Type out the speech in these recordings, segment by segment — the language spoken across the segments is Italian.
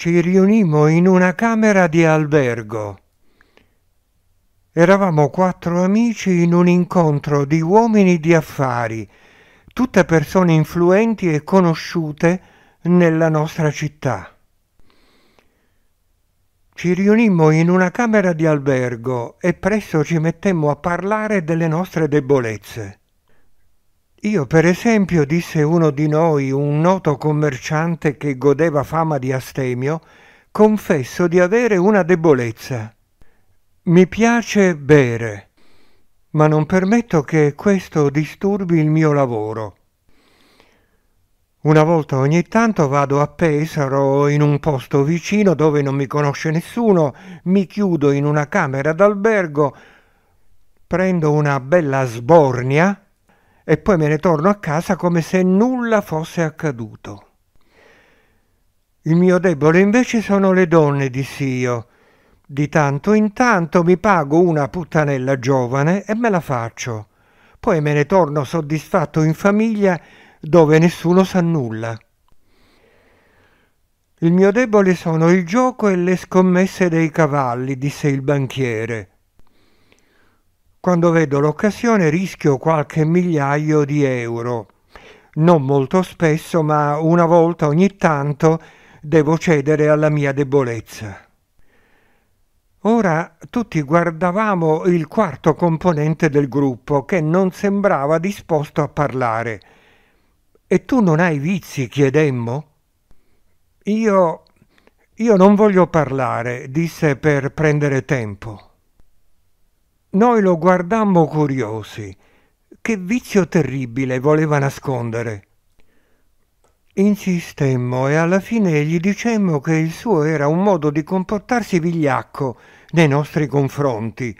ci riunimmo in una camera di albergo. Eravamo quattro amici in un incontro di uomini di affari, tutte persone influenti e conosciute nella nostra città. Ci riunimmo in una camera di albergo e presto ci mettemmo a parlare delle nostre debolezze. Io, per esempio, disse uno di noi, un noto commerciante che godeva fama di astemio, confesso di avere una debolezza. Mi piace bere, ma non permetto che questo disturbi il mio lavoro. Una volta ogni tanto vado a Pesaro o in un posto vicino dove non mi conosce nessuno, mi chiudo in una camera d'albergo, prendo una bella sbornia e poi me ne torno a casa come se nulla fosse accaduto. Il mio debole invece sono le donne, dissi io. Di tanto in tanto mi pago una puttanella giovane e me la faccio. Poi me ne torno soddisfatto in famiglia dove nessuno sa nulla. Il mio debole sono il gioco e le scommesse dei cavalli, disse il banchiere. Quando vedo l'occasione rischio qualche migliaio di euro. Non molto spesso, ma una volta ogni tanto devo cedere alla mia debolezza. Ora tutti guardavamo il quarto componente del gruppo che non sembrava disposto a parlare. E tu non hai vizi? chiedemmo. Io. io non voglio parlare, disse per prendere tempo. Noi lo guardammo curiosi. Che vizio terribile voleva nascondere. Insistemmo e alla fine gli dicemmo che il suo era un modo di comportarsi vigliacco nei nostri confronti,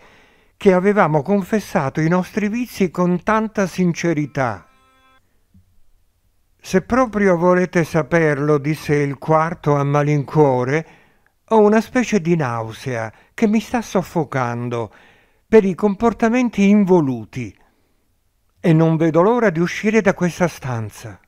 che avevamo confessato i nostri vizi con tanta sincerità. Se proprio volete saperlo, disse il quarto a malincuore, ho una specie di nausea che mi sta soffocando per i comportamenti involuti e non vedo l'ora di uscire da questa stanza.